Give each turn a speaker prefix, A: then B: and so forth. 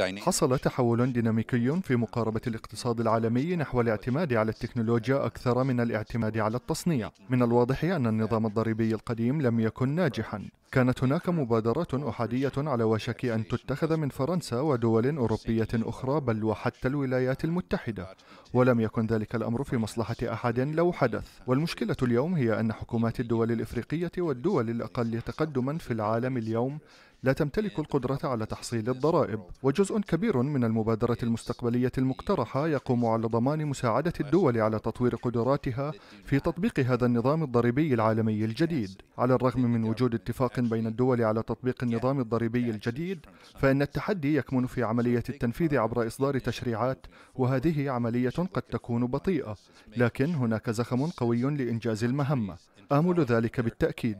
A: حصل تحول ديناميكي في مقاربة الاقتصاد العالمي نحو الاعتماد على التكنولوجيا أكثر من الاعتماد على التصنيع من الواضح أن النظام الضريبي القديم لم يكن ناجحا كانت هناك مبادرات أحادية على وشك أن تتخذ من فرنسا ودول أوروبية أخرى بل وحتى الولايات المتحدة ولم يكن ذلك الأمر في مصلحة أحد لو حدث والمشكلة اليوم هي أن حكومات الدول الإفريقية والدول الأقل تقدما في العالم اليوم لا تمتلك القدرة على تحصيل الضرائب وجزء كبير من المبادرة المستقبلية المقترحة يقوم على ضمان مساعدة الدول على تطوير قدراتها في تطبيق هذا النظام الضريبي العالمي الجديد على الرغم من وجود اتفاق بين الدول على تطبيق النظام الضريبي الجديد فإن التحدي يكمن في عملية التنفيذ عبر إصدار تشريعات وهذه عملية قد تكون بطيئة لكن هناك زخم قوي لإنجاز المهمة آمل ذلك بالتأكيد